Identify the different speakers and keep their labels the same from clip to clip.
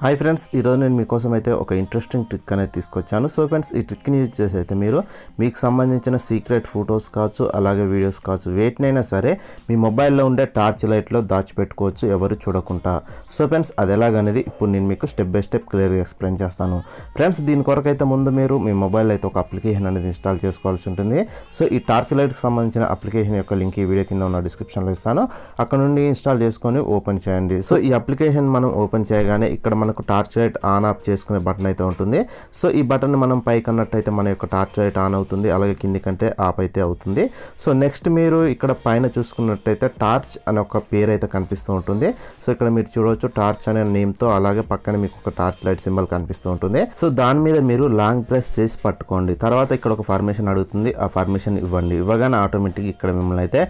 Speaker 1: hi friends ఈరోజు నేను మీకోసం అయితే ఒక ఇంట్రెస్టింగ్ ట్రిక్ అనేది తీసుకొచ్చాను సో ఫ్రెండ్స్ ఈ ట్రిక్ని యూజ్ చేసి అయితే మీరు మీకు సంబంధించిన సీక్రెట్ ఫొటోస్ కావచ్చు అలాగే వీడియోస్ కావచ్చు వేటినైనా సరే మీ మొబైల్లో ఉండే టార్చ్ లైట్లో దాచిపెట్టుకోవచ్చు ఎవరు చూడకుండా సో ఫ్రెండ్స్ అది ఎలాగనేది ఇప్పుడు నేను మీకు స్టెప్ బై స్టెప్ క్లియర్గా ఎక్స్ప్లెయిన్ చేస్తాను ఫ్రెండ్స్ దీని కొరకైతే ముందు మీరు మీ మొబైల్ అయితే ఒక అప్లికేషన్ అనేది ఇన్స్టాల్ చేసుకోవాల్సి ఉంటుంది సో ఈ టార్చ్ లైట్కి సంబంధించిన అప్లికేషన్ యొక్క లింక్ ఈ వీడియో కింద ఉన్న డిస్క్రిప్షన్లో ఇస్తాను అక్కడ నుండి ఇన్స్టాల్ చేసుకొని ఓపెన్ చేయండి సో ఈ అప్లికేషన్ మనం ఓపెన్ చేయగానే ఇక్కడ మనకు టార్చ్ లైట్ ఆన్ ఆఫ్ చేసుకునే బటన్ అయితే ఉంటుంది సో ఈ బటన్ మనం పైకి అన్నట్టయితే మన యొక్క టార్చ్ లైట్ ఆన్ అవుతుంది అలాగే కంటే ఆఫ్ అయితే అవుతుంది సో నెక్స్ట్ మీరు ఇక్కడ పైన చూసుకున్నట్టయితే టార్చ్ అనే ఒక పేరు అయితే కనిపిస్తూ ఉంటుంది సో ఇక్కడ మీరు చూడవచ్చు టార్చ్ అనే నేమ్తో అలాగే పక్కన మీకు ఒక టార్చ్ లైట్ సింబల్ కనిపిస్తూ ఉంటుంది సో దాని మీద మీరు లాంగ్ ప్రెస్ చేసి పట్టుకోండి తర్వాత ఇక్కడ ఒక ఫర్మేషన్ అడుగుతుంది ఆ ఫర్మేషన్ ఇవ్వండి ఇవ్వగానే ఆటోమేటిక్ ఇక్కడ మిమ్మల్ని అయితే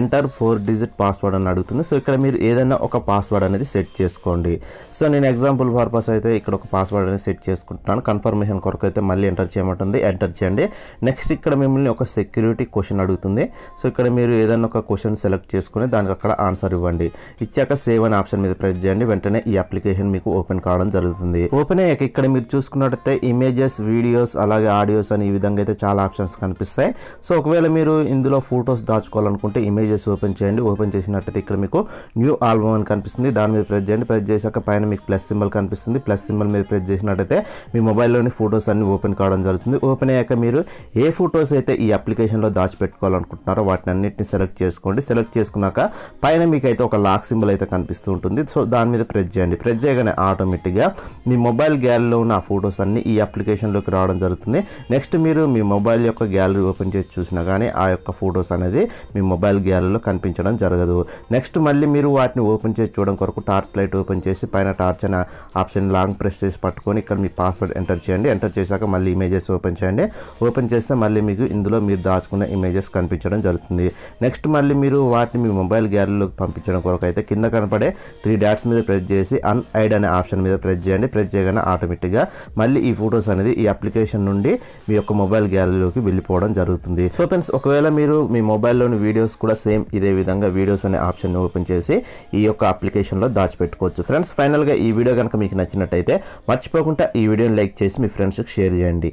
Speaker 1: ఎంటర్ ఫోర్ డిజిట్ పాస్వర్డ్ అని అడుగుతుంది సో ఇక్కడ మీరు ఏదైనా ఒక పాస్వర్డ్ అనేది సెట్ చేసుకోండి సో నేను ఎగ్జాంపుల్ సింపుల్ పర్పస్ అయితే ఇక్కడ ఒక పాస్వర్డ్ అనేది సెట్ చేసుకుంటున్నాను కన్ఫర్మేషన్ కొరకు అయితే మళ్ళీ ఎంటర్ చేయమంటుంది ఎంటర్ చేయండి నెక్స్ట్ ఇక్కడ మిమ్మల్ని ఒక సెక్యూరిటీ క్వశ్చన్ అడుగుతుంది సో ఇక్కడ మీరు ఏదైనా ఒక క్వశ్చన్ సెలెక్ట్ చేసుకుని దానికి అక్కడ ఆన్సర్ ఇవ్వండి ఇచ్చాక సేవ్ అనే ఆప్షన్ మీద ప్రెస్ చేయండి వెంటనే ఈ అప్లికేషన్ మీకు ఓపెన్ కావడం జరుగుతుంది ఓపెన్ అయ్యాక ఇక్కడ మీరు చూసుకున్నట్టయితే ఇమేజెస్ వీడియోస్ అలాగే ఆడియోస్ అని ఈ విధంగా అయితే చాలా ఆప్షన్స్ కనిపిస్తాయి సో ఒకవేళ మీరు ఇందులో ఫొటోస్ దాచుకోవాలనుకుంటే ఇమేజెస్ ఓపెన్ చేయండి ఓపెన్ చేసినట్టయితే ఇక్కడ మీకు న్యూ ఆల్బమ్ అని కనిపిస్తుంది దాని మీద ప్రెస్ చేయండి ప్రెస్ చేశాక పైన మీకు ప్లస్ సింబల్ కనిపిస్తుంది ప్లస్ సింబల్ మీద ప్రెస్ చేసినట్టయితే మీ మొబైల్లోని ఫొటోస్ అన్ని ఓపెన్ కావడం జరుగుతుంది ఓపెన్ అయ్యాక మీరు ఏ ఫొటోస్ అయితే ఈ అప్లికేషన్లో దాచిపెట్టుకోవాలనుకుంటున్నారో వాటిని అన్నింటిని సెలెక్ట్ చేసుకోండి సెలెక్ట్ చేసుకున్నాక పైన మీకైతే ఒక లాక్ సింబల్ అయితే కనిపిస్తూ ఉంటుంది సో దాని మీద ప్రెస్ చేయండి ప్రెస్ చేయగానే ఆటోమేటిక్గా మీ మొబైల్ గ్యాలరీలో ఉన్న ఫొటోస్ అన్ని ఈ అప్లికేషన్లోకి రావడం జరుగుతుంది నెక్స్ట్ మీరు మీ మొబైల్ యొక్క గ్యాలరీ ఓపెన్ చేసి చూసినా కానీ ఆ యొక్క ఫొటోస్ అనేది మీ మొబైల్ గ్యాలరీలో కనిపించడం జరగదు నెక్స్ట్ మళ్ళీ మీరు వాటిని ఓపెన్ చేసి చూడడం కొరకు టార్చ్ లైట్ ఓపెన్ చేసి పైన టార్చ్ అనే ఆప్షన్ లాంగ్ ప్రెస్ చేసి పట్టుకొని ఇక్కడ మీ పాస్వర్డ్ ఎంటర్ చేయండి ఎంటర్ చేశాక మళ్ళీ ఇమేజెస్ ఓపెన్ చేయండి ఓపెన్ చేస్తే మళ్ళీ మీకు ఇందులో మీరు దాచుకున్న ఇమేజెస్ కనిపించడం జరుగుతుంది నెక్స్ట్ మళ్ళీ మీరు వాటిని మీ మొబైల్ గ్యాలరీలోకి పంపించడం కొరకు అయితే కింద కనపడే త్రీ డాట్స్ మీద ప్రెస్ చేసి అన్ఐడ్ అనే ఆప్షన్ మీద ప్రెస్ చేయండి ప్రెస్ చేయగానే ఆటోమేటిక్గా మళ్ళీ ఈ ఫొటోస్ అనేది ఈ అప్లికేషన్ నుండి మీ యొక్క మొబైల్ గ్యాలరీలోకి వెళ్ళిపోవడం జరుగుతుంది సో ఫ్రెండ్స్ ఒకవేళ మీరు మీ మొబైల్లోని వీడియోస్ కూడా సేమ్ ఇదే విధంగా వీడియోస్ అనే ఆప్షన్ ఓపెన్ చేసి ఈ యొక్క అప్లికేషన్లో దాచిపెట్టుకోవచ్చు ఫ్రెండ్స్ ఫైనల్గా ఈ వీడియో కనుక మీకు నచ్చినట్టయితే మర్చిపోకుండా ఈ వీడియోని లైక్ చేసి మీ ఫ్రెండ్స్కి షేర్ చేయండి